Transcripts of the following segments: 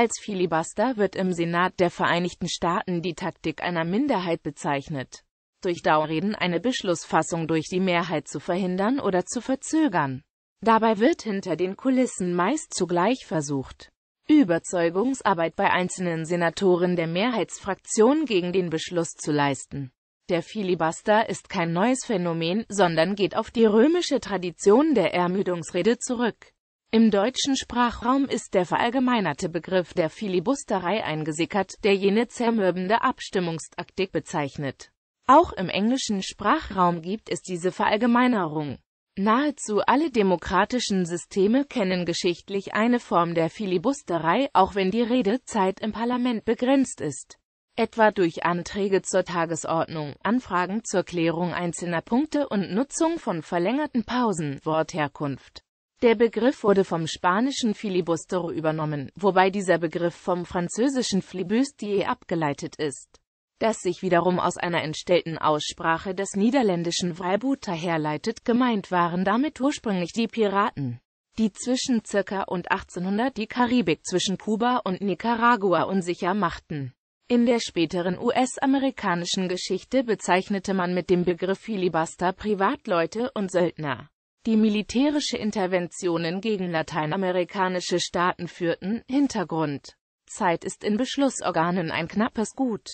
Als Filibuster wird im Senat der Vereinigten Staaten die Taktik einer Minderheit bezeichnet, durch Dauerreden eine Beschlussfassung durch die Mehrheit zu verhindern oder zu verzögern. Dabei wird hinter den Kulissen meist zugleich versucht, Überzeugungsarbeit bei einzelnen Senatoren der Mehrheitsfraktion gegen den Beschluss zu leisten. Der Filibuster ist kein neues Phänomen, sondern geht auf die römische Tradition der Ermüdungsrede zurück. Im deutschen Sprachraum ist der verallgemeinerte Begriff der Filibusterei eingesickert, der jene zermürbende Abstimmungstaktik bezeichnet. Auch im englischen Sprachraum gibt es diese Verallgemeinerung. Nahezu alle demokratischen Systeme kennen geschichtlich eine Form der Filibusterei, auch wenn die Redezeit im Parlament begrenzt ist. Etwa durch Anträge zur Tagesordnung, Anfragen zur Klärung einzelner Punkte und Nutzung von verlängerten Pausen, Wortherkunft. Der Begriff wurde vom spanischen Filibustero übernommen, wobei dieser Begriff vom französischen Flibustier abgeleitet ist, das sich wiederum aus einer entstellten Aussprache des niederländischen Vrijbuter herleitet. Gemeint waren damit ursprünglich die Piraten, die zwischen ca. und 1800 die Karibik zwischen Kuba und Nicaragua unsicher machten. In der späteren US-amerikanischen Geschichte bezeichnete man mit dem Begriff Filibuster Privatleute und Söldner. Die militärische Interventionen gegen lateinamerikanische Staaten führten, Hintergrund. Zeit ist in Beschlussorganen ein knappes Gut.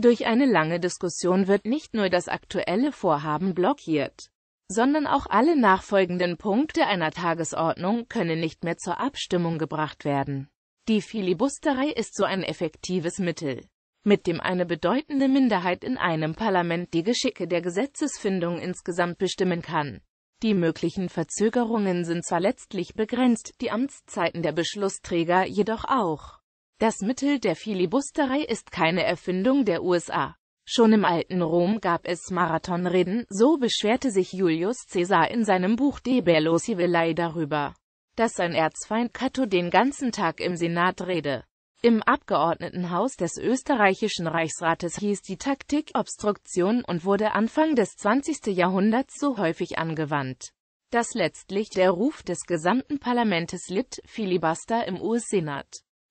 Durch eine lange Diskussion wird nicht nur das aktuelle Vorhaben blockiert, sondern auch alle nachfolgenden Punkte einer Tagesordnung können nicht mehr zur Abstimmung gebracht werden. Die Filibusterei ist so ein effektives Mittel, mit dem eine bedeutende Minderheit in einem Parlament die Geschicke der Gesetzesfindung insgesamt bestimmen kann. Die möglichen Verzögerungen sind zwar letztlich begrenzt, die Amtszeiten der Beschlussträger jedoch auch. Das Mittel der Filibusterei ist keine Erfindung der USA. Schon im alten Rom gab es Marathonreden, so beschwerte sich Julius Caesar in seinem Buch De Bello Civilei darüber, dass sein Erzfeind Cato den ganzen Tag im Senat rede. Im Abgeordnetenhaus des österreichischen Reichsrates hieß die Taktik Obstruktion und wurde Anfang des 20. Jahrhunderts so häufig angewandt, dass letztlich der Ruf des gesamten Parlamentes litt, Filibuster im US-Senat.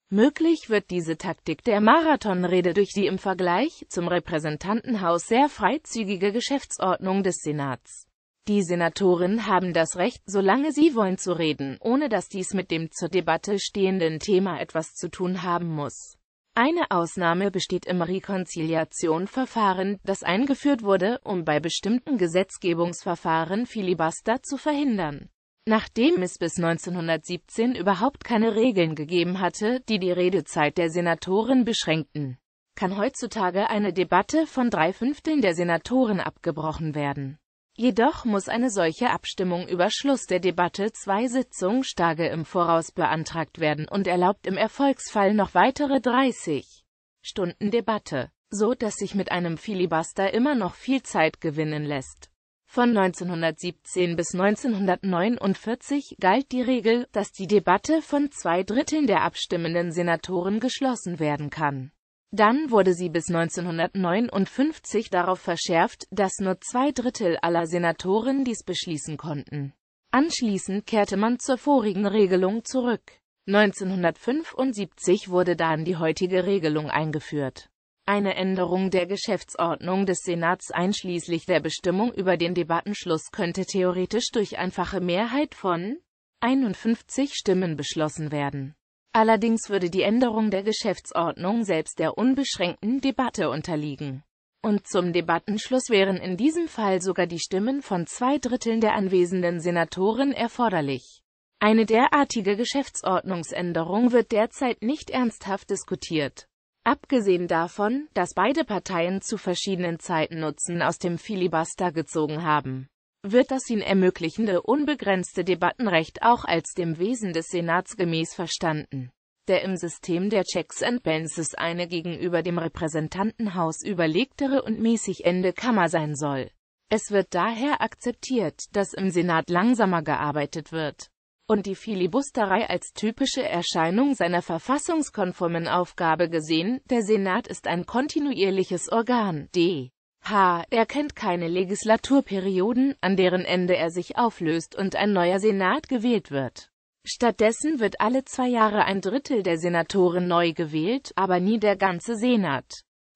Möglich wird diese Taktik der Marathonrede durch die im Vergleich zum Repräsentantenhaus sehr freizügige Geschäftsordnung des Senats. Die Senatoren haben das Recht, solange sie wollen zu reden, ohne dass dies mit dem zur Debatte stehenden Thema etwas zu tun haben muss. Eine Ausnahme besteht im Rekonziliationverfahren, das eingeführt wurde, um bei bestimmten Gesetzgebungsverfahren Filibuster zu verhindern. Nachdem es bis 1917 überhaupt keine Regeln gegeben hatte, die die Redezeit der Senatoren beschränkten, kann heutzutage eine Debatte von drei Fünfteln der Senatoren abgebrochen werden. Jedoch muss eine solche Abstimmung über Schluss der Debatte zwei Sitzungstage im Voraus beantragt werden und erlaubt im Erfolgsfall noch weitere 30 Stunden Debatte, so dass sich mit einem Filibuster immer noch viel Zeit gewinnen lässt. Von 1917 bis 1949 galt die Regel, dass die Debatte von zwei Dritteln der abstimmenden Senatoren geschlossen werden kann dann wurde sie bis 1959 darauf verschärft, dass nur zwei Drittel aller Senatoren dies beschließen konnten. Anschließend kehrte man zur vorigen Regelung zurück. 1975 wurde dann die heutige Regelung eingeführt. Eine Änderung der Geschäftsordnung des Senats einschließlich der Bestimmung über den Debattenschluss könnte theoretisch durch einfache Mehrheit von 51 Stimmen beschlossen werden Allerdings würde die Änderung der Geschäftsordnung selbst der unbeschränkten Debatte unterliegen. Und zum Debattenschluss wären in diesem Fall sogar die Stimmen von zwei Dritteln der anwesenden Senatoren erforderlich. Eine derartige Geschäftsordnungsänderung wird derzeit nicht ernsthaft diskutiert. Abgesehen davon, dass beide Parteien zu verschiedenen Zeiten Nutzen aus dem Filibuster gezogen haben wird das ihn ermöglichende unbegrenzte Debattenrecht auch als dem Wesen des Senats gemäß verstanden, der im System der Checks and Balances eine gegenüber dem Repräsentantenhaus überlegtere und mäßig Ende Kammer sein soll. Es wird daher akzeptiert, dass im Senat langsamer gearbeitet wird und die Filibusterei als typische Erscheinung seiner verfassungskonformen Aufgabe gesehen, der Senat ist ein kontinuierliches Organ, d H. Er kennt keine Legislaturperioden, an deren Ende er sich auflöst und ein neuer Senat gewählt wird. Stattdessen wird alle zwei Jahre ein Drittel der Senatoren neu gewählt, aber nie der ganze Senat.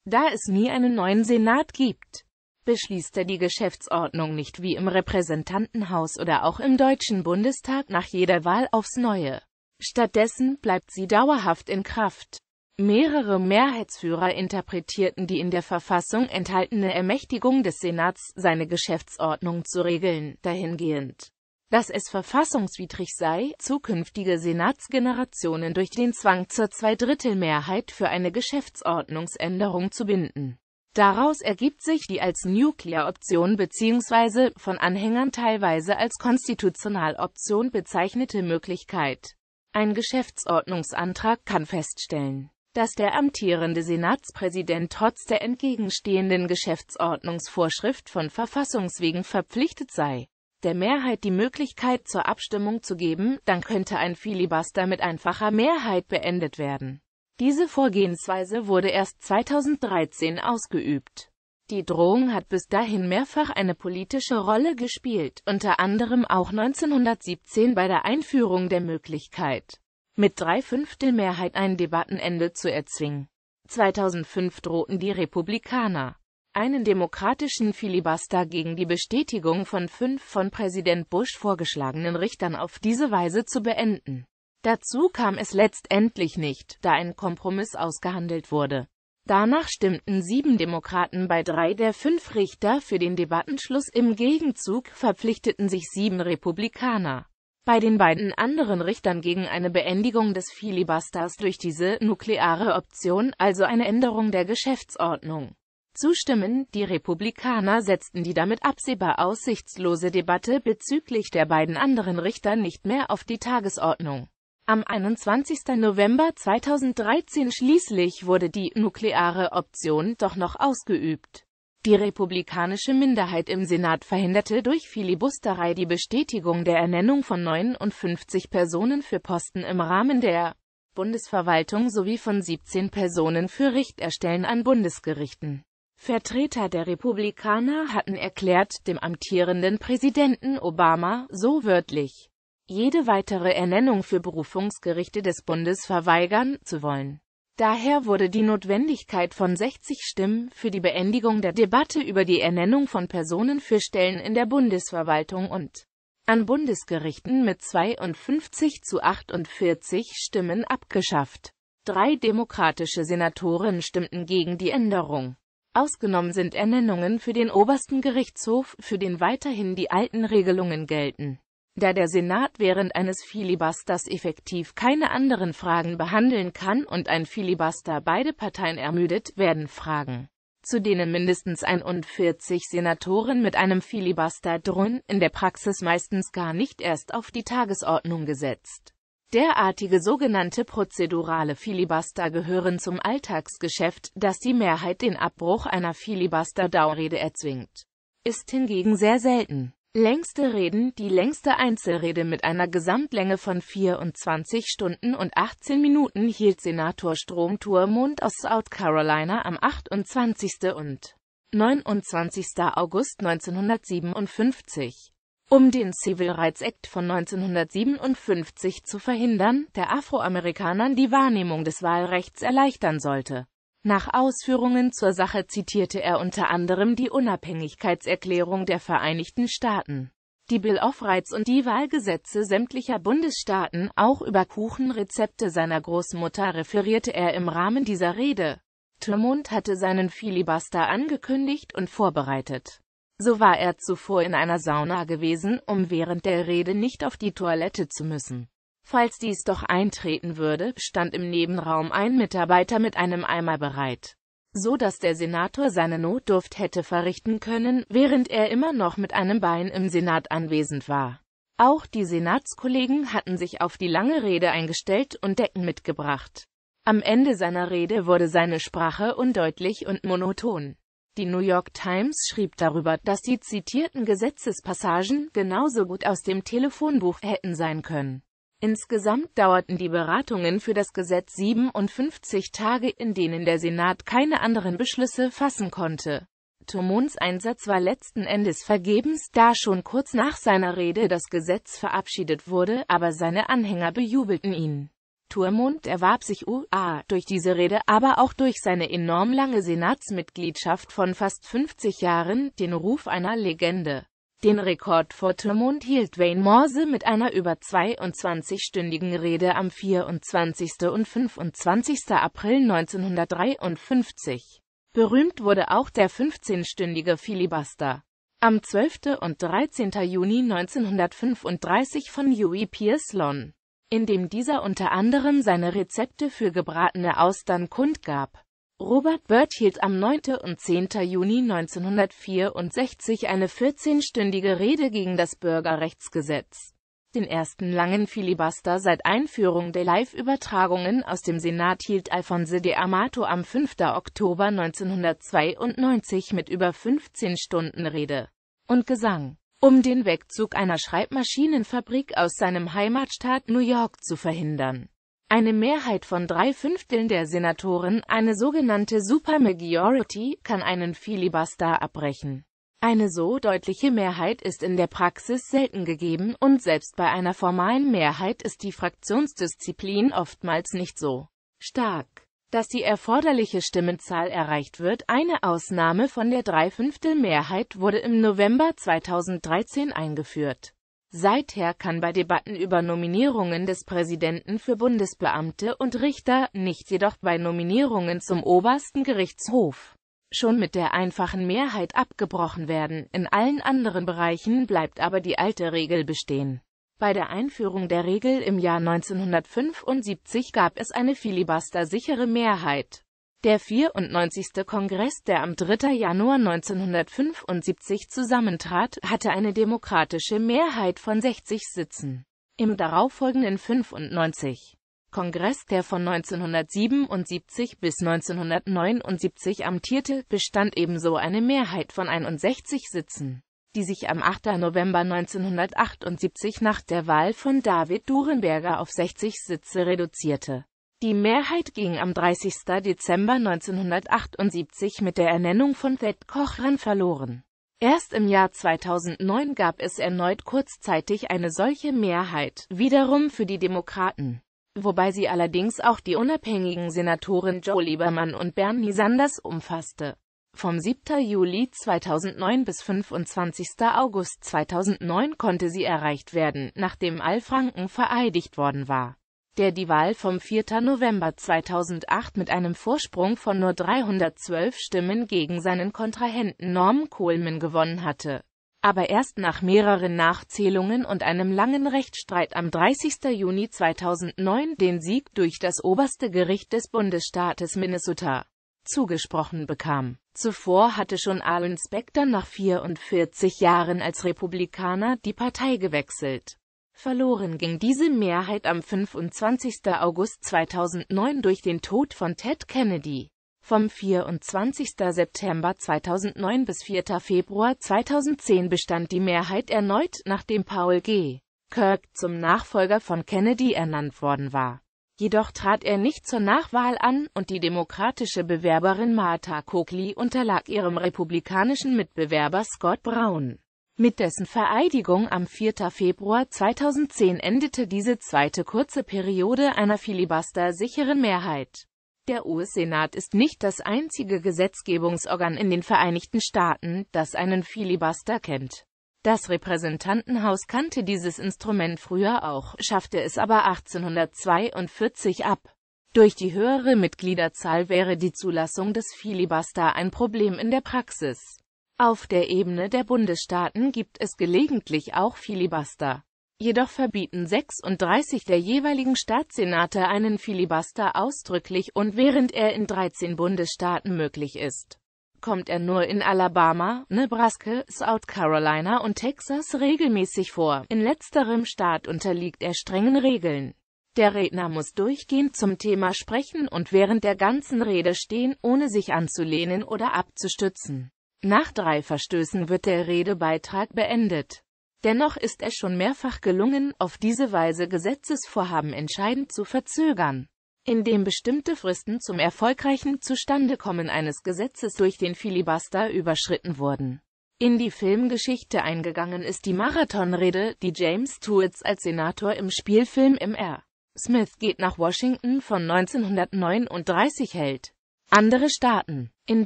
Da es nie einen neuen Senat gibt, beschließt er die Geschäftsordnung nicht wie im Repräsentantenhaus oder auch im Deutschen Bundestag nach jeder Wahl aufs Neue. Stattdessen bleibt sie dauerhaft in Kraft. Mehrere Mehrheitsführer interpretierten die in der Verfassung enthaltene Ermächtigung des Senats, seine Geschäftsordnung zu regeln, dahingehend, dass es verfassungswidrig sei, zukünftige Senatsgenerationen durch den Zwang zur Zweidrittelmehrheit für eine Geschäftsordnungsänderung zu binden. Daraus ergibt sich die als Nuclear-Option bzw. von Anhängern teilweise als Konstitutionaloption bezeichnete Möglichkeit. Ein Geschäftsordnungsantrag kann feststellen dass der amtierende Senatspräsident trotz der entgegenstehenden Geschäftsordnungsvorschrift von Verfassungswegen verpflichtet sei, der Mehrheit die Möglichkeit zur Abstimmung zu geben, dann könnte ein Filibuster mit einfacher Mehrheit beendet werden. Diese Vorgehensweise wurde erst 2013 ausgeübt. Die Drohung hat bis dahin mehrfach eine politische Rolle gespielt, unter anderem auch 1917 bei der Einführung der Möglichkeit mit Dreifünftelmehrheit ein Debattenende zu erzwingen. 2005 drohten die Republikaner einen demokratischen Filibuster gegen die Bestätigung von fünf von Präsident Bush vorgeschlagenen Richtern auf diese Weise zu beenden. Dazu kam es letztendlich nicht, da ein Kompromiss ausgehandelt wurde. Danach stimmten sieben Demokraten bei drei der fünf Richter für den Debattenschluss, im Gegenzug verpflichteten sich sieben Republikaner bei den beiden anderen Richtern gegen eine Beendigung des Filibusters durch diese nukleare Option, also eine Änderung der Geschäftsordnung, zustimmen. Die Republikaner setzten die damit absehbar aussichtslose Debatte bezüglich der beiden anderen Richter nicht mehr auf die Tagesordnung. Am 21. November 2013 schließlich wurde die nukleare Option doch noch ausgeübt. Die republikanische Minderheit im Senat verhinderte durch Filibusterei die Bestätigung der Ernennung von 59 Personen für Posten im Rahmen der Bundesverwaltung sowie von 17 Personen für Richterstellen an Bundesgerichten. Vertreter der Republikaner hatten erklärt, dem amtierenden Präsidenten Obama, so wörtlich, jede weitere Ernennung für Berufungsgerichte des Bundes verweigern zu wollen. Daher wurde die Notwendigkeit von 60 Stimmen für die Beendigung der Debatte über die Ernennung von Personen für Stellen in der Bundesverwaltung und an Bundesgerichten mit 52 zu 48 Stimmen abgeschafft. Drei demokratische Senatoren stimmten gegen die Änderung. Ausgenommen sind Ernennungen für den obersten Gerichtshof, für den weiterhin die alten Regelungen gelten da der Senat während eines Filibusters effektiv keine anderen Fragen behandeln kann und ein Filibuster beide Parteien ermüdet, werden Fragen, zu denen mindestens 41 Senatoren mit einem Filibuster drohen, in der Praxis meistens gar nicht erst auf die Tagesordnung gesetzt. Derartige sogenannte prozedurale Filibuster gehören zum Alltagsgeschäft, dass die Mehrheit den Abbruch einer filibuster dauerrede erzwingt. Ist hingegen sehr selten. Längste Reden, die längste Einzelrede mit einer Gesamtlänge von 24 Stunden und 18 Minuten hielt Senator Strom Thurmond aus South Carolina am 28. und 29. August 1957. Um den Civil Rights Act von 1957 zu verhindern, der Afroamerikanern die Wahrnehmung des Wahlrechts erleichtern sollte nach Ausführungen zur Sache zitierte er unter anderem die Unabhängigkeitserklärung der Vereinigten Staaten, die Bill of Rights und die Wahlgesetze sämtlicher Bundesstaaten, auch über Kuchenrezepte seiner Großmutter referierte er im Rahmen dieser Rede. Drummond hatte seinen Filibuster angekündigt und vorbereitet. So war er zuvor in einer Sauna gewesen, um während der Rede nicht auf die Toilette zu müssen. Falls dies doch eintreten würde, stand im Nebenraum ein Mitarbeiter mit einem Eimer bereit, so dass der Senator seine Notdurft hätte verrichten können, während er immer noch mit einem Bein im Senat anwesend war. Auch die Senatskollegen hatten sich auf die lange Rede eingestellt und Decken mitgebracht. Am Ende seiner Rede wurde seine Sprache undeutlich und monoton. Die New York Times schrieb darüber, dass die zitierten Gesetzespassagen genauso gut aus dem Telefonbuch hätten sein können. Insgesamt dauerten die Beratungen für das Gesetz 57 Tage, in denen der Senat keine anderen Beschlüsse fassen konnte. Tumons Einsatz war letzten Endes vergebens, da schon kurz nach seiner Rede das Gesetz verabschiedet wurde, aber seine Anhänger bejubelten ihn. Turmund erwarb sich UA durch diese Rede, aber auch durch seine enorm lange Senatsmitgliedschaft von fast 50 Jahren, den Ruf einer Legende. Den Rekord vor Drummond hielt Wayne Morse mit einer über 22-stündigen Rede am 24. und 25. April 1953. Berühmt wurde auch der 15-stündige Filibuster. Am 12. und 13. Juni 1935 von Huey Pierce Lon, in dem dieser unter anderem seine Rezepte für gebratene Austern kundgab. Robert Byrd hielt am 9. und 10. Juni 1964 eine 14-stündige Rede gegen das Bürgerrechtsgesetz. Den ersten langen Filibuster seit Einführung der Live-Übertragungen aus dem Senat hielt Alfonso de Amato am 5. Oktober 1992 mit über 15 Stunden Rede und Gesang, um den Wegzug einer Schreibmaschinenfabrik aus seinem Heimatstaat New York zu verhindern eine Mehrheit von drei Fünfteln der Senatoren, eine sogenannte Supermajority, kann einen Filibuster abbrechen. Eine so deutliche Mehrheit ist in der Praxis selten gegeben und selbst bei einer formalen Mehrheit ist die Fraktionsdisziplin oftmals nicht so stark, dass die erforderliche Stimmenzahl erreicht wird. Eine Ausnahme von der Dreifünftel-Mehrheit wurde im November 2013 eingeführt. Seither kann bei Debatten über Nominierungen des Präsidenten für Bundesbeamte und Richter, nicht jedoch bei Nominierungen zum obersten Gerichtshof, schon mit der einfachen Mehrheit abgebrochen werden, in allen anderen Bereichen bleibt aber die alte Regel bestehen. Bei der Einführung der Regel im Jahr 1975 gab es eine filibuster-sichere Mehrheit. Der 94. Kongress, der am 3. Januar 1975 zusammentrat, hatte eine demokratische Mehrheit von 60 Sitzen. Im darauffolgenden 95. Kongress, der von 1977 bis 1979 amtierte, bestand ebenso eine Mehrheit von 61 Sitzen, die sich am 8. November 1978 nach der Wahl von David Durenberger auf 60 Sitze reduzierte die Mehrheit ging am 30. Dezember 1978 mit der Ernennung von Thad Cochran verloren. Erst im Jahr 2009 gab es erneut kurzzeitig eine solche Mehrheit, wiederum für die Demokraten, wobei sie allerdings auch die unabhängigen Senatoren Joe Liebermann und Bernie Sanders umfasste. Vom 7. Juli 2009 bis 25. August 2009 konnte sie erreicht werden, nachdem Al Franken vereidigt worden war der die Wahl vom 4. November 2008 mit einem Vorsprung von nur 312 Stimmen gegen seinen Kontrahenten Norm Coleman gewonnen hatte. Aber erst nach mehreren Nachzählungen und einem langen Rechtsstreit am 30. Juni 2009 den Sieg durch das oberste Gericht des Bundesstaates Minnesota zugesprochen bekam. Zuvor hatte schon Alan Spector nach 44 Jahren als Republikaner die Partei gewechselt. Verloren ging diese Mehrheit am 25. August 2009 durch den Tod von Ted Kennedy. Vom 24. September 2009 bis 4. Februar 2010 bestand die Mehrheit erneut, nachdem Paul G. Kirk zum Nachfolger von Kennedy ernannt worden war. Jedoch trat er nicht zur Nachwahl an, und die demokratische Bewerberin Martha Coakley unterlag ihrem republikanischen Mitbewerber Scott Brown. Mit dessen Vereidigung am 4. Februar 2010 endete diese zweite kurze Periode einer filibuster-sicheren Mehrheit. Der US-Senat ist nicht das einzige Gesetzgebungsorgan in den Vereinigten Staaten, das einen Filibuster kennt. Das Repräsentantenhaus kannte dieses Instrument früher auch, schaffte es aber 1842 ab. Durch die höhere Mitgliederzahl wäre die Zulassung des Filibuster ein Problem in der Praxis. Auf der Ebene der Bundesstaaten gibt es gelegentlich auch Filibuster. Jedoch verbieten 36 der jeweiligen Staatssenate einen Filibuster ausdrücklich und während er in 13 Bundesstaaten möglich ist, kommt er nur in Alabama, Nebraska, South Carolina und Texas regelmäßig vor. In letzterem Staat unterliegt er strengen Regeln. Der Redner muss durchgehend zum Thema sprechen und während der ganzen Rede stehen, ohne sich anzulehnen oder abzustützen. Nach drei Verstößen wird der Redebeitrag beendet. Dennoch ist es schon mehrfach gelungen, auf diese Weise Gesetzesvorhaben entscheidend zu verzögern. Indem bestimmte Fristen zum erfolgreichen Zustandekommen eines Gesetzes durch den Filibuster überschritten wurden. In die Filmgeschichte eingegangen ist die Marathonrede, die James Tuits als Senator im Spielfilm Mr. Smith geht nach Washington von 1939 hält. Andere Staaten. In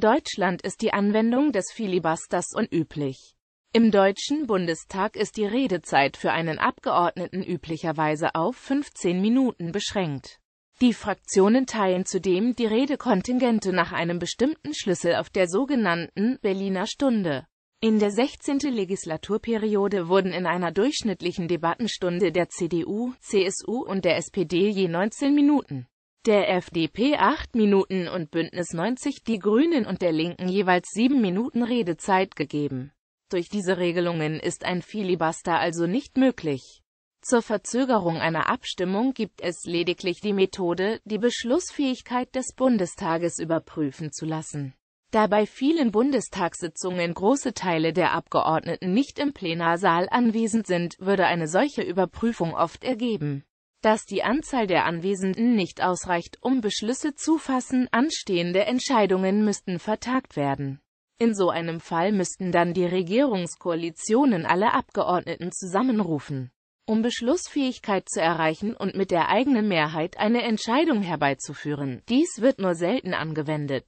Deutschland ist die Anwendung des Filibusters unüblich. Im Deutschen Bundestag ist die Redezeit für einen Abgeordneten üblicherweise auf 15 Minuten beschränkt. Die Fraktionen teilen zudem die Redekontingente nach einem bestimmten Schlüssel auf der sogenannten Berliner Stunde. In der 16. Legislaturperiode wurden in einer durchschnittlichen Debattenstunde der CDU, CSU und der SPD je 19 Minuten der FDP 8 Minuten und Bündnis 90 Die Grünen und der Linken jeweils 7 Minuten Redezeit gegeben. Durch diese Regelungen ist ein Filibuster also nicht möglich. Zur Verzögerung einer Abstimmung gibt es lediglich die Methode, die Beschlussfähigkeit des Bundestages überprüfen zu lassen. Da bei vielen Bundestagssitzungen große Teile der Abgeordneten nicht im Plenarsaal anwesend sind, würde eine solche Überprüfung oft ergeben, dass die Anzahl der Anwesenden nicht ausreicht, um Beschlüsse zu fassen, anstehende Entscheidungen müssten vertagt werden. In so einem Fall müssten dann die Regierungskoalitionen alle Abgeordneten zusammenrufen, um Beschlussfähigkeit zu erreichen und mit der eigenen Mehrheit eine Entscheidung herbeizuführen. Dies wird nur selten angewendet.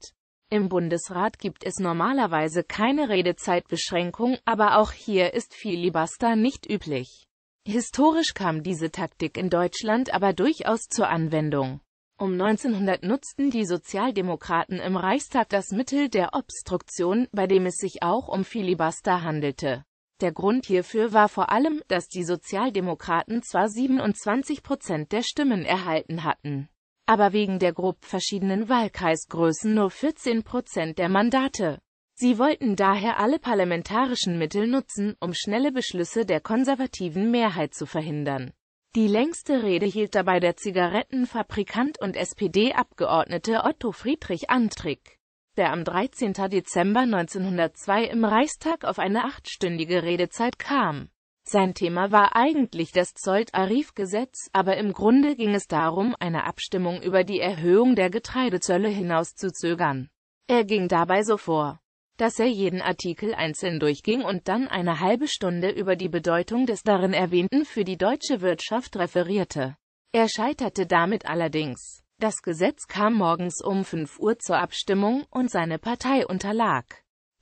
Im Bundesrat gibt es normalerweise keine Redezeitbeschränkung, aber auch hier ist Filibuster nicht üblich. Historisch kam diese Taktik in Deutschland aber durchaus zur Anwendung. Um 1900 nutzten die Sozialdemokraten im Reichstag das Mittel der Obstruktion, bei dem es sich auch um Filibuster handelte. Der Grund hierfür war vor allem, dass die Sozialdemokraten zwar 27 Prozent der Stimmen erhalten hatten, aber wegen der grob verschiedenen Wahlkreisgrößen nur 14 Prozent der Mandate. Sie wollten daher alle parlamentarischen Mittel nutzen, um schnelle Beschlüsse der konservativen Mehrheit zu verhindern. Die längste Rede hielt dabei der Zigarettenfabrikant und SPD-Abgeordnete Otto Friedrich Antrick, der am 13. Dezember 1902 im Reichstag auf eine achtstündige Redezeit kam. Sein Thema war eigentlich das Zoll-Arif-Gesetz, aber im Grunde ging es darum, eine Abstimmung über die Erhöhung der Getreidezölle hinauszuzögern. Er ging dabei so vor dass er jeden Artikel einzeln durchging und dann eine halbe Stunde über die Bedeutung des darin erwähnten für die deutsche Wirtschaft referierte. Er scheiterte damit allerdings. Das Gesetz kam morgens um 5 Uhr zur Abstimmung und seine Partei unterlag.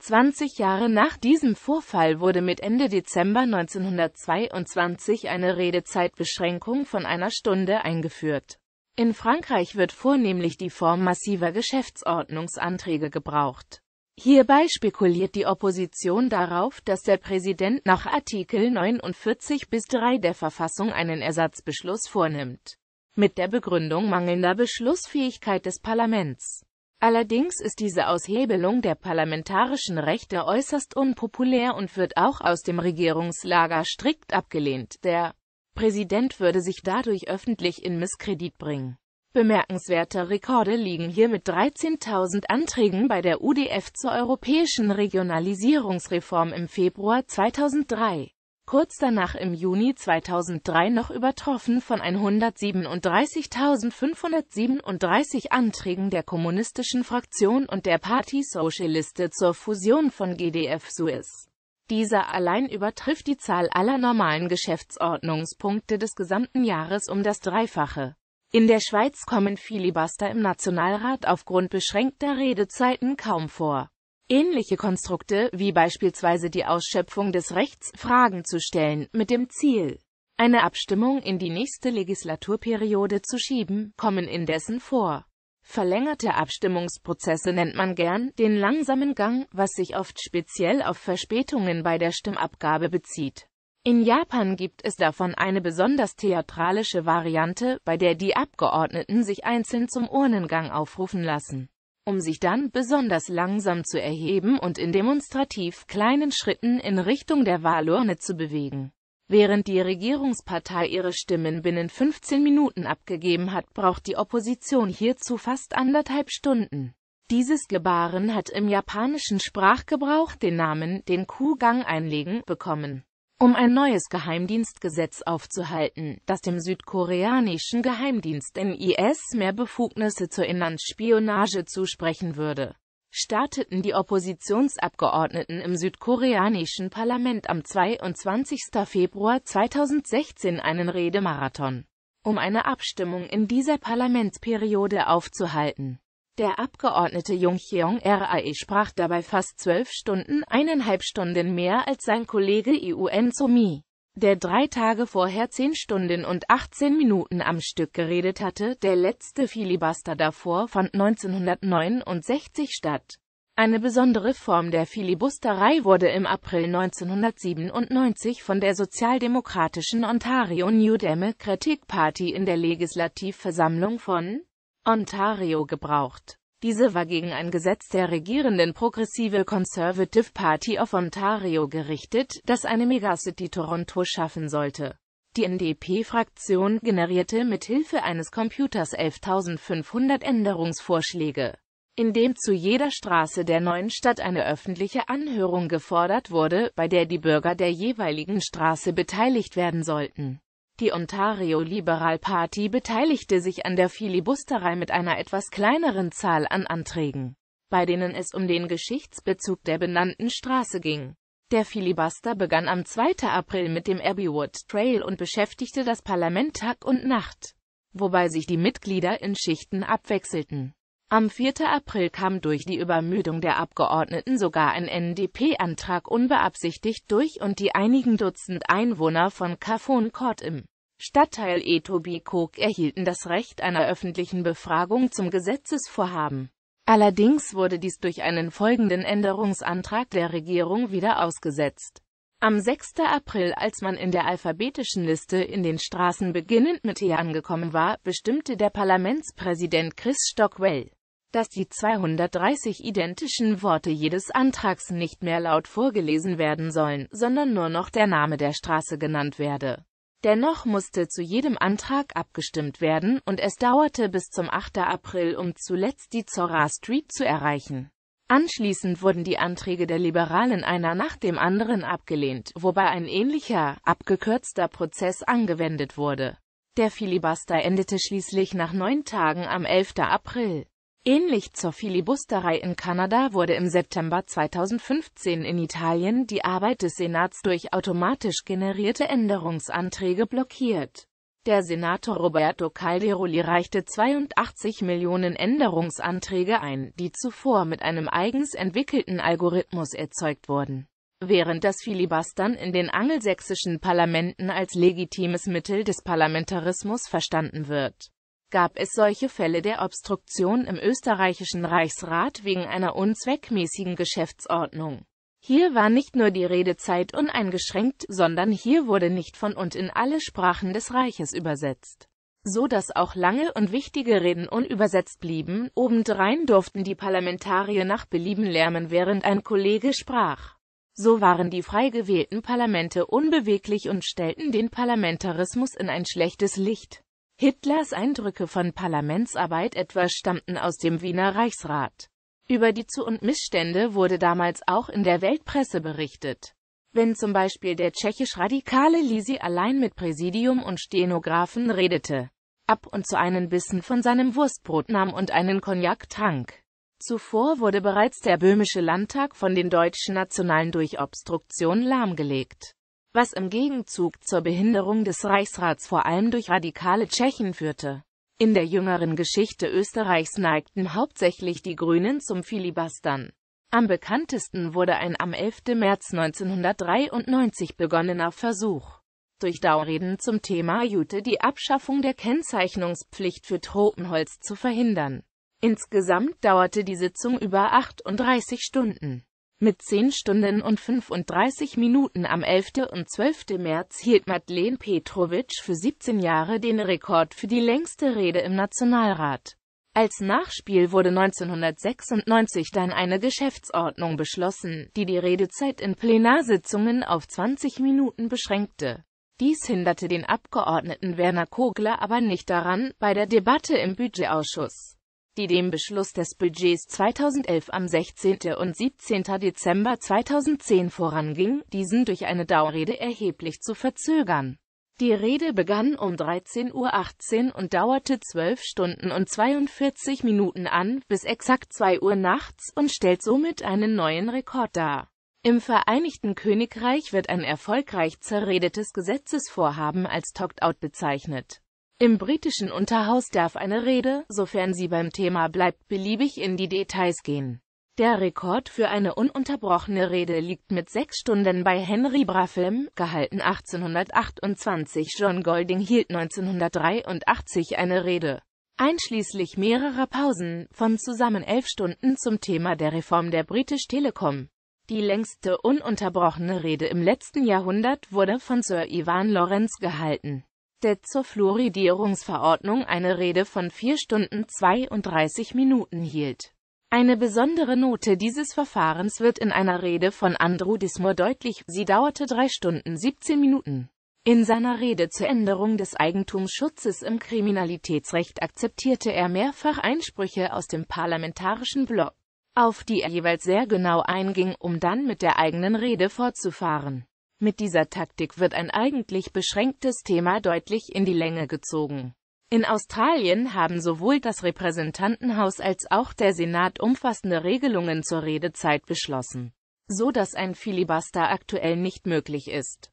20 Jahre nach diesem Vorfall wurde mit Ende Dezember 1922 eine Redezeitbeschränkung von einer Stunde eingeführt. In Frankreich wird vornehmlich die Form massiver Geschäftsordnungsanträge gebraucht. Hierbei spekuliert die Opposition darauf, dass der Präsident nach Artikel 49 bis 3 der Verfassung einen Ersatzbeschluss vornimmt, mit der Begründung mangelnder Beschlussfähigkeit des Parlaments. Allerdings ist diese Aushebelung der parlamentarischen Rechte äußerst unpopulär und wird auch aus dem Regierungslager strikt abgelehnt. Der Präsident würde sich dadurch öffentlich in Misskredit bringen. Bemerkenswerte Rekorde liegen hier mit 13.000 Anträgen bei der UDF zur europäischen Regionalisierungsreform im Februar 2003. Kurz danach im Juni 2003 noch übertroffen von 137.537 Anträgen der kommunistischen Fraktion und der Parti Socialiste zur Fusion von GDF Suez. Dieser allein übertrifft die Zahl aller normalen Geschäftsordnungspunkte des gesamten Jahres um das Dreifache. In der Schweiz kommen Filibuster im Nationalrat aufgrund beschränkter Redezeiten kaum vor. Ähnliche Konstrukte, wie beispielsweise die Ausschöpfung des Rechts, Fragen zu stellen, mit dem Ziel, eine Abstimmung in die nächste Legislaturperiode zu schieben, kommen indessen vor. Verlängerte Abstimmungsprozesse nennt man gern den langsamen Gang, was sich oft speziell auf Verspätungen bei der Stimmabgabe bezieht. In Japan gibt es davon eine besonders theatralische Variante, bei der die Abgeordneten sich einzeln zum Urnengang aufrufen lassen, um sich dann besonders langsam zu erheben und in demonstrativ kleinen Schritten in Richtung der Wahlurne zu bewegen. Während die Regierungspartei ihre Stimmen binnen 15 Minuten abgegeben hat, braucht die Opposition hierzu fast anderthalb Stunden. Dieses Gebaren hat im japanischen Sprachgebrauch den Namen den Kuhgang einlegen bekommen um ein neues Geheimdienstgesetz aufzuhalten, das dem südkoreanischen Geheimdienst NIS mehr Befugnisse zur Inlandsspionage zusprechen würde, starteten die Oppositionsabgeordneten im südkoreanischen Parlament am 22. Februar 2016 einen Redemarathon, um eine Abstimmung in dieser Parlamentsperiode aufzuhalten. Der Abgeordnete Jung Hyeong Rae sprach dabei fast zwölf Stunden, eineinhalb Stunden mehr als sein Kollege Iun e Somi, der drei Tage vorher zehn Stunden und 18 Minuten am Stück geredet hatte. Der letzte Filibuster davor fand 1969 statt. Eine besondere Form der Filibusterei wurde im April 1997 von der sozialdemokratischen Ontario New Democratic Party in der Legislativversammlung von Ontario gebraucht. Diese war gegen ein Gesetz der regierenden Progressive Conservative Party of Ontario gerichtet, das eine Megacity Toronto schaffen sollte. Die NDP-Fraktion generierte mit Hilfe eines Computers 11.500 Änderungsvorschläge, in dem zu jeder Straße der neuen Stadt eine öffentliche Anhörung gefordert wurde, bei der die Bürger der jeweiligen Straße beteiligt werden sollten. Die Ontario Liberal Party beteiligte sich an der Filibusterei mit einer etwas kleineren Zahl an Anträgen, bei denen es um den Geschichtsbezug der benannten Straße ging. Der Filibuster begann am 2. April mit dem Abbeywood Trail und beschäftigte das Parlament Tag und Nacht, wobei sich die Mitglieder in Schichten abwechselten. Am 4. April kam durch die Übermüdung der Abgeordneten sogar ein NDP-Antrag unbeabsichtigt durch und die einigen Dutzend Einwohner von Kafon Cafoncourt im Stadtteil Etobicoke erhielten das Recht einer öffentlichen Befragung zum Gesetzesvorhaben. Allerdings wurde dies durch einen folgenden Änderungsantrag der Regierung wieder ausgesetzt. Am 6. April, als man in der alphabetischen Liste in den Straßen beginnend mit E angekommen war, bestimmte der Parlamentspräsident Chris Stockwell dass die 230 identischen Worte jedes Antrags nicht mehr laut vorgelesen werden sollen, sondern nur noch der Name der Straße genannt werde. Dennoch musste zu jedem Antrag abgestimmt werden und es dauerte bis zum 8. April, um zuletzt die Zora Street zu erreichen. Anschließend wurden die Anträge der Liberalen einer nach dem anderen abgelehnt, wobei ein ähnlicher, abgekürzter Prozess angewendet wurde. Der Filibuster endete schließlich nach neun Tagen am 11. April. Ähnlich zur Filibusterei in Kanada wurde im September 2015 in Italien die Arbeit des Senats durch automatisch generierte Änderungsanträge blockiert. Der Senator Roberto Calderoli reichte 82 Millionen Änderungsanträge ein, die zuvor mit einem eigens entwickelten Algorithmus erzeugt wurden. Während das Filibastern in den angelsächsischen Parlamenten als legitimes Mittel des Parlamentarismus verstanden wird gab es solche Fälle der Obstruktion im österreichischen Reichsrat wegen einer unzweckmäßigen Geschäftsordnung. Hier war nicht nur die Redezeit uneingeschränkt, sondern hier wurde nicht von und in alle Sprachen des Reiches übersetzt so dass auch lange und wichtige Reden unübersetzt blieben. Obendrein durften die Parlamentarier nach Belieben lärmen, während ein Kollege sprach. So waren die frei gewählten Parlamente unbeweglich und stellten den Parlamentarismus in ein schlechtes Licht. Hitlers Eindrücke von Parlamentsarbeit etwa stammten aus dem Wiener Reichsrat. Über die Zu- und Missstände wurde damals auch in der Weltpresse berichtet. Wenn zum Beispiel der tschechisch-radikale Lisi allein mit Präsidium und Stenografen redete, ab und zu einen Bissen von seinem Wurstbrot nahm und einen Cognac trank. Zuvor wurde bereits der böhmische Landtag von den deutschen Nationalen durch Obstruktion lahmgelegt was im Gegenzug zur Behinderung des Reichsrats vor allem durch radikale Tschechen führte. In der jüngeren Geschichte Österreichs neigten hauptsächlich die Grünen zum Filibastern. Am bekanntesten wurde ein am 11. März 1993 begonnener Versuch durch Dauerreden zum Thema Jute die Abschaffung der Kennzeichnungspflicht für Tropenholz zu verhindern. Insgesamt dauerte die Sitzung über 38 Stunden. Mit 10 Stunden und 35 Minuten am 11. und 12. März hielt Madeleine Petrovic für 17 Jahre den Rekord für die längste Rede im Nationalrat. Als Nachspiel wurde 1996 dann eine Geschäftsordnung beschlossen, die die Redezeit in Plenarsitzungen auf 20 Minuten beschränkte. Dies hinderte den Abgeordneten Werner Kogler aber nicht daran, bei der Debatte im Budgetausschuss die dem Beschluss des Budgets 2011 am 16. und 17. Dezember 2010 voranging, diesen durch eine Dauerrede erheblich zu verzögern. Die Rede begann um 13.18 Uhr und dauerte 12 Stunden und 42 Minuten an, bis exakt 2 Uhr nachts, und stellt somit einen neuen Rekord dar. Im Vereinigten Königreich wird ein erfolgreich zerredetes Gesetzesvorhaben als Talk-out bezeichnet. Im britischen Unterhaus darf eine Rede, sofern sie beim Thema bleibt, beliebig in die Details gehen. Der Rekord für eine ununterbrochene Rede liegt mit sechs Stunden bei Henry Brafham, gehalten 1828. John Golding hielt 1983 eine Rede, einschließlich mehrerer Pausen, von zusammen elf Stunden zum Thema der Reform der British Telekom. Die längste ununterbrochene Rede im letzten Jahrhundert wurde von Sir Ivan Lawrence gehalten der zur Fluoridierungsverordnung eine Rede von 4 Stunden 32 Minuten hielt. Eine besondere Note dieses Verfahrens wird in einer Rede von Andrew Dismore deutlich, sie dauerte 3 Stunden 17 Minuten. In seiner Rede zur Änderung des Eigentumsschutzes im Kriminalitätsrecht akzeptierte er mehrfach Einsprüche aus dem parlamentarischen Block, auf die er jeweils sehr genau einging, um dann mit der eigenen Rede fortzufahren. Mit dieser Taktik wird ein eigentlich beschränktes Thema deutlich in die Länge gezogen. In Australien haben sowohl das Repräsentantenhaus als auch der Senat umfassende Regelungen zur Redezeit beschlossen, so dass ein Filibuster aktuell nicht möglich ist.